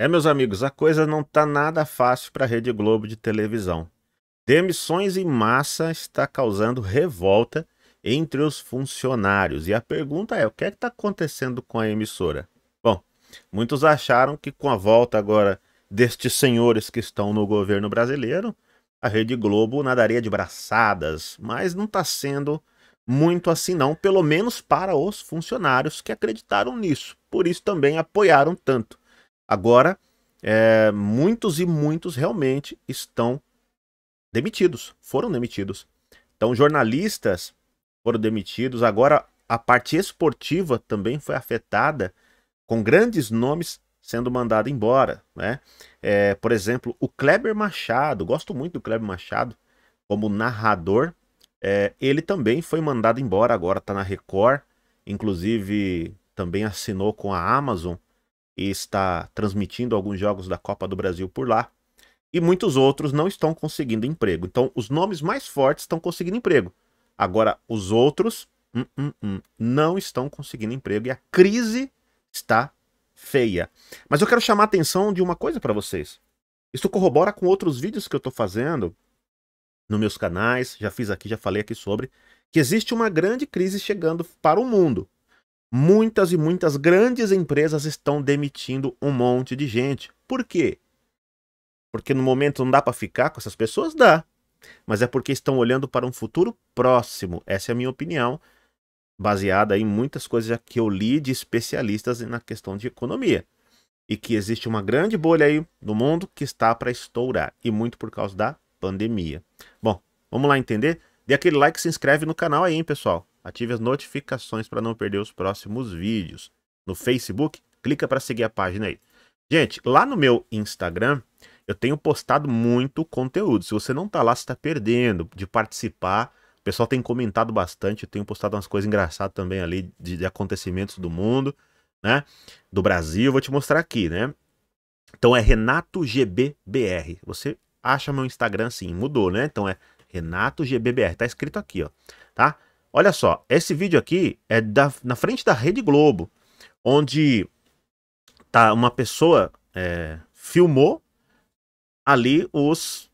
É, meus amigos, a coisa não está nada fácil para a Rede Globo de televisão. Demissões em massa está causando revolta entre os funcionários. E a pergunta é: o que é está acontecendo com a emissora? Bom, muitos acharam que com a volta agora destes senhores que estão no governo brasileiro, a Rede Globo nadaria de braçadas, mas não está sendo muito assim não, pelo menos para os funcionários que acreditaram nisso. Por isso também apoiaram tanto. Agora, é, muitos e muitos realmente estão demitidos, foram demitidos. Então, jornalistas foram demitidos. Agora, a parte esportiva também foi afetada, com grandes nomes sendo mandado embora, né? É, por exemplo, o Kleber Machado, gosto muito do Kleber Machado como narrador, é, ele também foi mandado embora, agora está na Record, inclusive também assinou com a Amazon e está transmitindo alguns jogos da Copa do Brasil por lá. E muitos outros não estão conseguindo emprego. Então, os nomes mais fortes estão conseguindo emprego. Agora, os outros hum, hum, hum, não estão conseguindo emprego e a crise está feia. Mas eu quero chamar a atenção de uma coisa para vocês. Isso corrobora com outros vídeos que eu estou fazendo nos meus canais, já fiz aqui, já falei aqui sobre, que existe uma grande crise chegando para o mundo muitas e muitas grandes empresas estão demitindo um monte de gente. Por quê? Porque no momento não dá para ficar com essas pessoas? Dá. Mas é porque estão olhando para um futuro próximo. Essa é a minha opinião, baseada em muitas coisas que eu li de especialistas na questão de economia. E que existe uma grande bolha aí no mundo que está para estourar. E muito por causa da pandemia. Bom, vamos lá entender? Dê aquele like, se inscreve no canal aí, hein, pessoal. Ative as notificações para não perder os próximos vídeos. No Facebook, clica para seguir a página aí. Gente, lá no meu Instagram, eu tenho postado muito conteúdo. Se você não está lá, você está perdendo de participar. O pessoal tem comentado bastante, eu tenho postado umas coisas engraçadas também ali de, de acontecimentos do mundo, né? Do Brasil, vou te mostrar aqui, né? Então é Renato GBBR. Você acha meu Instagram assim, mudou, né? Então é Renato GBBR, tá escrito aqui, ó, tá? Olha só, esse vídeo aqui é da, na frente da Rede Globo, onde tá uma pessoa é, filmou ali os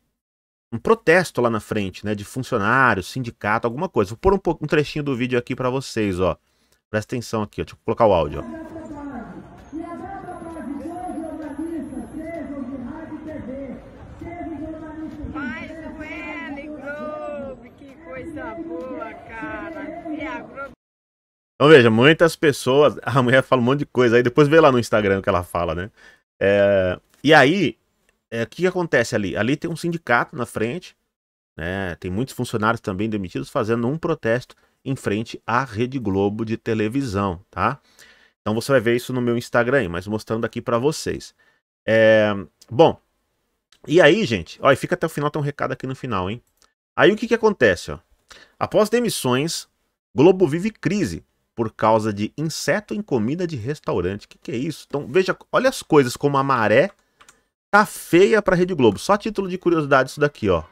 um protesto lá na frente, né, de funcionários, sindicato, alguma coisa. Vou pôr um, um trechinho do vídeo aqui para vocês, ó. Presta atenção aqui, ó. deixa eu colocar o áudio, ó. Então veja, muitas pessoas. A mulher fala um monte de coisa, aí depois vê lá no Instagram o que ela fala, né? É, e aí, é, o é, que, que acontece ali? Ali tem um sindicato na frente, né? Tem muitos funcionários também demitidos fazendo um protesto em frente à Rede Globo de televisão, tá? Então você vai ver isso no meu Instagram aí, mas mostrando aqui para vocês. É, bom, e aí, gente, olha, e fica até o final, tem um recado aqui no final, hein? Aí o que que acontece, ó? Após demissões, Globo vive crise por causa de inseto em comida de restaurante. O que, que é isso? Então, veja, olha as coisas como a maré tá feia para a Rede Globo. Só título de curiosidade isso daqui, ó.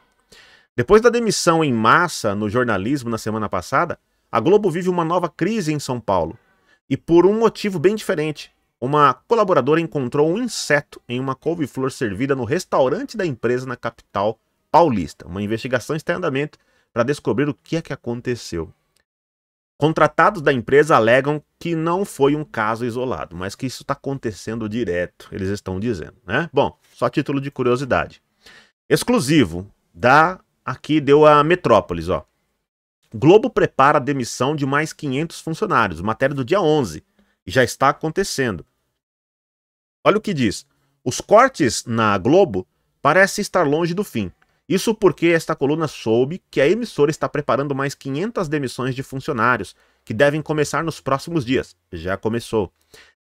Depois da demissão em massa no jornalismo na semana passada, a Globo vive uma nova crise em São Paulo. E por um motivo bem diferente. Uma colaboradora encontrou um inseto em uma couve-flor servida no restaurante da empresa na capital paulista. Uma investigação está em andamento para descobrir o que é que aconteceu. Contratados da empresa alegam que não foi um caso isolado, mas que isso está acontecendo direto, eles estão dizendo, né? Bom, só título de curiosidade. Exclusivo da aqui deu a Metrópolis, ó. Globo prepara a demissão de mais 500 funcionários, matéria do dia 11, e já está acontecendo. Olha o que diz. Os cortes na Globo parecem estar longe do fim. Isso porque esta coluna soube que a emissora está preparando mais 500 demissões de funcionários, que devem começar nos próximos dias. Já começou.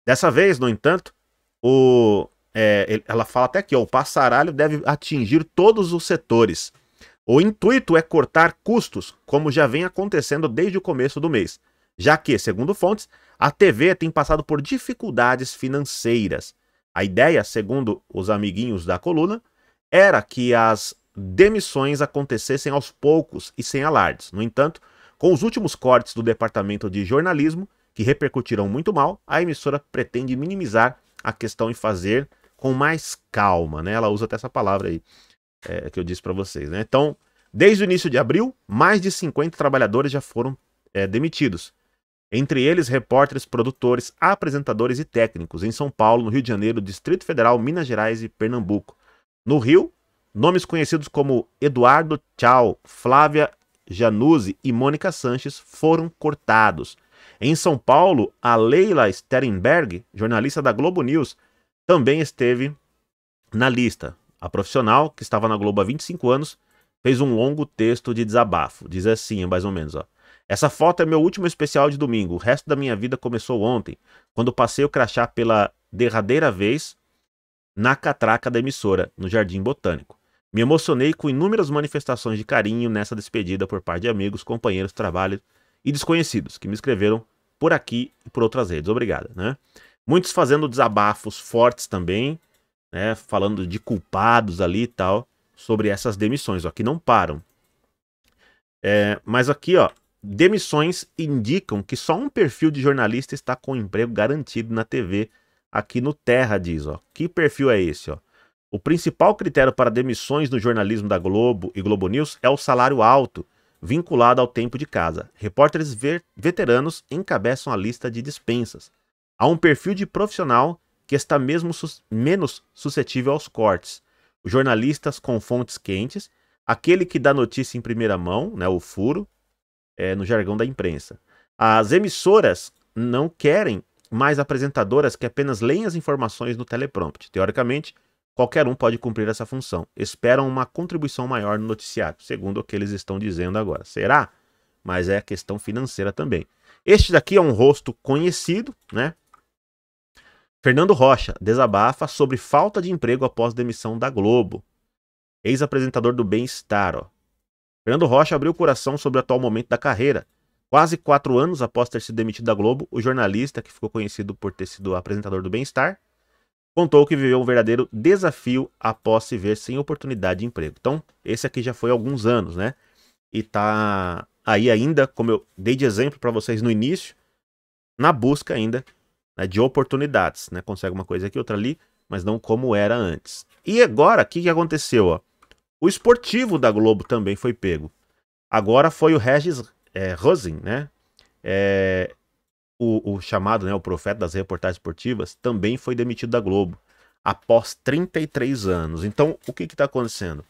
Dessa vez, no entanto, o, é, ela fala até que o passaralho deve atingir todos os setores. O intuito é cortar custos, como já vem acontecendo desde o começo do mês, já que, segundo fontes, a TV tem passado por dificuldades financeiras. A ideia, segundo os amiguinhos da coluna, era que as demissões acontecessem aos poucos e sem alardes. No entanto, com os últimos cortes do departamento de jornalismo, que repercutirão muito mal, a emissora pretende minimizar a questão e fazer com mais calma, né? Ela usa até essa palavra aí é, que eu disse para vocês, né? Então, desde o início de abril, mais de 50 trabalhadores já foram é, demitidos. Entre eles, repórteres, produtores, apresentadores e técnicos em São Paulo, no Rio de Janeiro, Distrito Federal, Minas Gerais e Pernambuco. No Rio, Nomes conhecidos como Eduardo Tchau, Flávia Januzzi e Mônica Sanches foram cortados. Em São Paulo, a Leila Sterenberg, jornalista da Globo News, também esteve na lista. A profissional, que estava na Globo há 25 anos, fez um longo texto de desabafo. Diz assim, mais ou menos, ó. Essa foto é meu último especial de domingo. O resto da minha vida começou ontem, quando passei o crachá pela derradeira vez na catraca da emissora, no Jardim Botânico. Me emocionei com inúmeras manifestações de carinho nessa despedida por parte de amigos, companheiros, trabalho e desconhecidos que me escreveram por aqui e por outras redes. Obrigado, né? Muitos fazendo desabafos fortes também, né? Falando de culpados ali e tal, sobre essas demissões, ó, que não param. É, mas aqui, ó, demissões indicam que só um perfil de jornalista está com emprego garantido na TV aqui no Terra, diz, ó. Que perfil é esse, ó? O principal critério para demissões no jornalismo da Globo e Globo News é o salário alto, vinculado ao tempo de casa. Repórteres veteranos encabeçam a lista de dispensas. Há um perfil de profissional que está mesmo sus menos suscetível aos cortes. Os jornalistas com fontes quentes, aquele que dá notícia em primeira mão, né, o furo, é, no jargão da imprensa. As emissoras não querem mais apresentadoras que apenas leem as informações no teleprompter. Teoricamente, Qualquer um pode cumprir essa função. Esperam uma contribuição maior no noticiário, segundo o que eles estão dizendo agora. Será? Mas é questão financeira também. Este daqui é um rosto conhecido, né? Fernando Rocha desabafa sobre falta de emprego após demissão da Globo. Ex-apresentador do Bem-Estar. Fernando Rocha abriu o coração sobre o atual momento da carreira. Quase quatro anos após ter sido demitido da Globo, o jornalista, que ficou conhecido por ter sido apresentador do Bem-Estar, contou que viveu um verdadeiro desafio após se ver sem oportunidade de emprego. Então, esse aqui já foi há alguns anos, né? E tá aí ainda, como eu dei de exemplo para vocês no início, na busca ainda né, de oportunidades, né? Consegue uma coisa aqui, outra ali, mas não como era antes. E agora, o que, que aconteceu? Ó? O esportivo da Globo também foi pego. Agora foi o Regis é, eh, Rosin, né? É, o, o chamado, né, o profeta das reportagens esportivas, também foi demitido da Globo após 33 anos. Então, o que está acontecendo?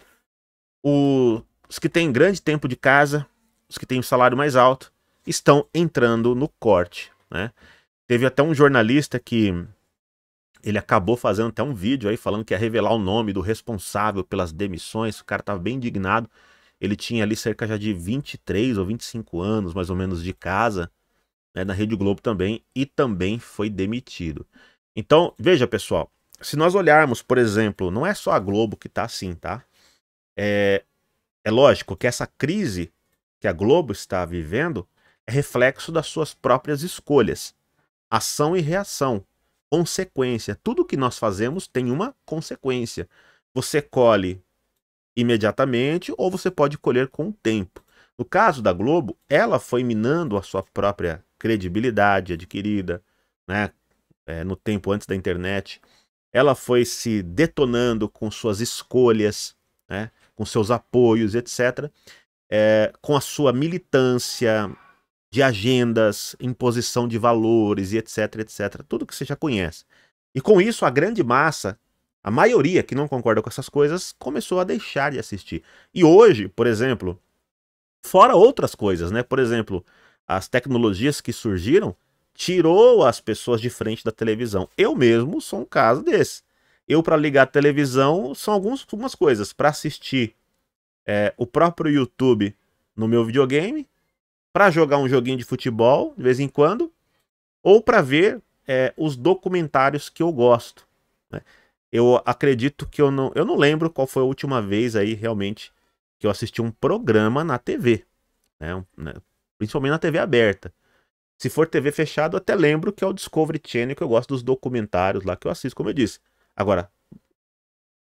O, os que têm grande tempo de casa, os que têm o um salário mais alto, estão entrando no corte. Né? Teve até um jornalista que ele acabou fazendo até um vídeo aí falando que ia revelar o nome do responsável pelas demissões. O cara estava bem indignado. Ele tinha ali cerca já de 23 ou 25 anos, mais ou menos, de casa né, na Rede Globo também, e também foi demitido. Então, veja pessoal, se nós olharmos, por exemplo, não é só a Globo que está assim, tá? É, é lógico que essa crise que a Globo está vivendo é reflexo das suas próprias escolhas, ação e reação, consequência. Tudo que nós fazemos tem uma consequência. Você colhe imediatamente ou você pode colher com o tempo. No caso da Globo, ela foi minando a sua própria credibilidade adquirida, né? É, no tempo antes da internet. Ela foi se detonando com suas escolhas, né? com seus apoios, etc. É, com a sua militância de agendas, imposição de valores e etc, etc. Tudo que você já conhece. E com isso, a grande massa, a maioria que não concorda com essas coisas, começou a deixar de assistir. E hoje, por exemplo, fora outras coisas, né? Por exemplo, as tecnologias que surgiram tirou as pessoas de frente da televisão. Eu mesmo sou um caso desse. Eu, para ligar a televisão, são algumas coisas. Para assistir é, o próprio YouTube no meu videogame, para jogar um joguinho de futebol de vez em quando, ou para ver é, os documentários que eu gosto. Né? Eu acredito que eu não, eu não lembro qual foi a última vez aí realmente que eu assisti um programa na TV. Né? Um, né? principalmente na TV aberta. Se for TV fechada, até lembro que é o Discovery Channel, que eu gosto dos documentários lá que eu assisto, como eu disse. Agora,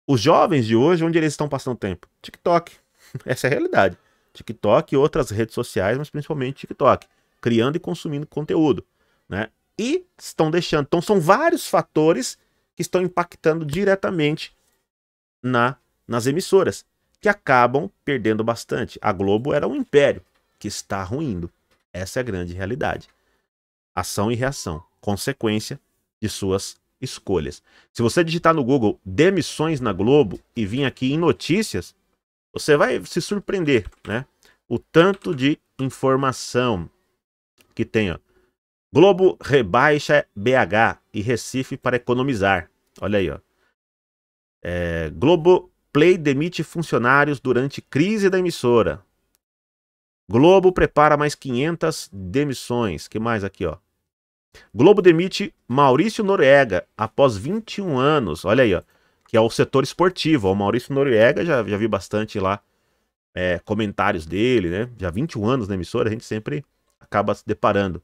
os jovens de hoje, onde eles estão passando tempo? TikTok. Essa é a realidade. TikTok e outras redes sociais, mas principalmente TikTok. Criando e consumindo conteúdo. Né? E estão deixando. Então, são vários fatores que estão impactando diretamente na, nas emissoras, que acabam perdendo bastante. A Globo era um império que está ruindo. Essa é a grande realidade. Ação e reação, consequência de suas escolhas. Se você digitar no Google demissões na Globo e vir aqui em notícias, você vai se surpreender, né? O tanto de informação que tem, ó. Globo rebaixa BH e Recife para economizar. Olha aí, ó. É, Globo Play demite funcionários durante crise da emissora. Globo prepara mais 500 demissões. que mais aqui, ó? Globo demite Maurício Noriega após 21 anos. Olha aí, ó. Que é o setor esportivo. O Maurício Noriega, já, já vi bastante lá é, comentários dele, né? Já 21 anos na emissora, a gente sempre acaba se deparando.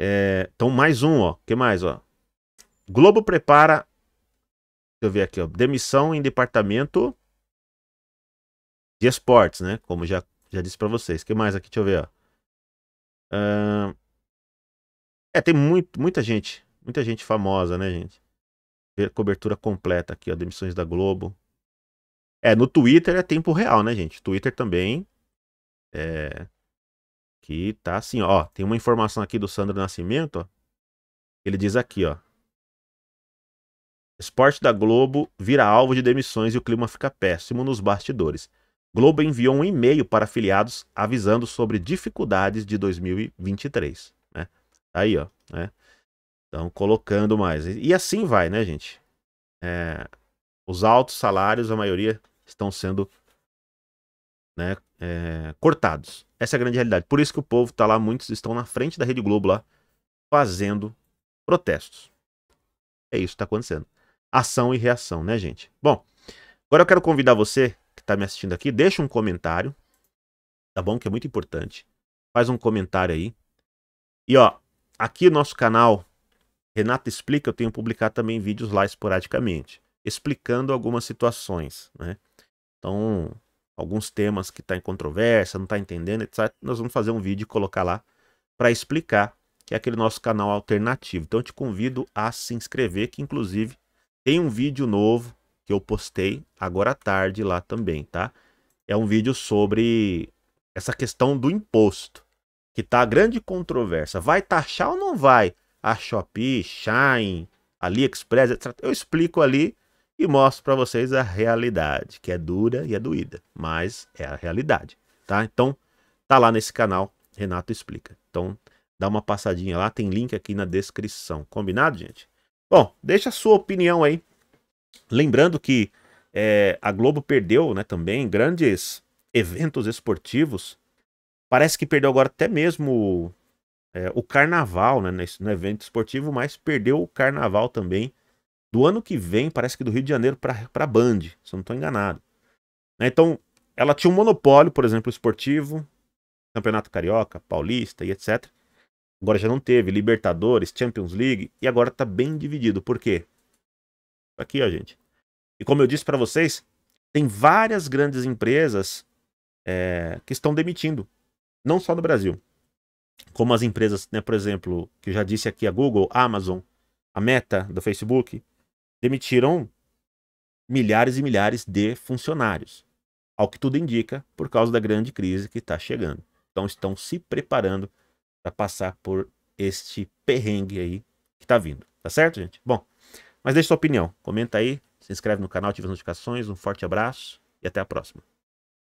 É, então, mais um, ó. que mais, ó? Globo prepara. Deixa eu ver aqui, ó. Demissão em departamento de esportes, né? Como já já disse para vocês. O que mais aqui? Deixa eu ver, ó. Uh... É, tem muito, muita gente. Muita gente famosa, né, gente? Cobertura completa aqui, ó. Demissões da Globo. É, no Twitter é tempo real, né, gente? Twitter também. É. Que tá assim, ó. Tem uma informação aqui do Sandro Nascimento, ó. Ele diz aqui, ó. Esporte da Globo vira alvo de demissões e o clima fica péssimo nos bastidores. Globo enviou um e-mail para afiliados avisando sobre dificuldades de 2023. Né? Tá aí, ó. Né? Então, colocando mais. E assim vai, né, gente? É, os altos salários, a maioria, estão sendo né, é, cortados. Essa é a grande realidade. Por isso que o povo está lá, muitos estão na frente da Rede Globo lá, fazendo protestos. É isso que está acontecendo. Ação e reação, né, gente? Bom, agora eu quero convidar você que está me assistindo aqui, deixa um comentário, tá bom? Que é muito importante. Faz um comentário aí. E ó, aqui nosso canal Renata Explica, eu tenho publicado também vídeos lá esporadicamente, explicando algumas situações, né? Então, alguns temas que está em controvérsia, não está entendendo, etc. Nós vamos fazer um vídeo e colocar lá para explicar, que é aquele nosso canal alternativo. Então, eu te convido a se inscrever, que inclusive tem um vídeo novo que eu postei agora à tarde lá também, tá? É um vídeo sobre essa questão do imposto, que tá a grande controvérsia. Vai taxar ou não vai? A Shopee, Shine, AliExpress, etc. Eu explico ali e mostro para vocês a realidade, que é dura e é doída, mas é a realidade, tá? Então, tá lá nesse canal, Renato Explica. Então, dá uma passadinha lá, tem link aqui na descrição. Combinado, gente? Bom, deixa a sua opinião aí Lembrando que é, a Globo perdeu né, também grandes eventos esportivos. Parece que perdeu agora até mesmo é, o carnaval né, nesse, no evento esportivo, mas perdeu o carnaval também do ano que vem, parece que do Rio de Janeiro para Band, se eu não estou enganado. Né. Então, ela tinha um monopólio, por exemplo, esportivo, Campeonato Carioca, Paulista e etc. Agora já não teve, Libertadores, Champions League, e agora está bem dividido. Por quê? Aqui, ó, gente. E como eu disse para vocês, tem várias grandes empresas é, que estão demitindo, não só no Brasil. Como as empresas, né, por exemplo, que eu já disse aqui, a Google, a Amazon, a Meta do Facebook, demitiram milhares e milhares de funcionários. Ao que tudo indica, por causa da grande crise que está chegando. Então estão se preparando para passar por este perrengue aí que está vindo. Tá certo, gente? Bom, mas deixe sua opinião, comenta aí, se inscreve no canal, ativa as notificações, um forte abraço e até a próxima.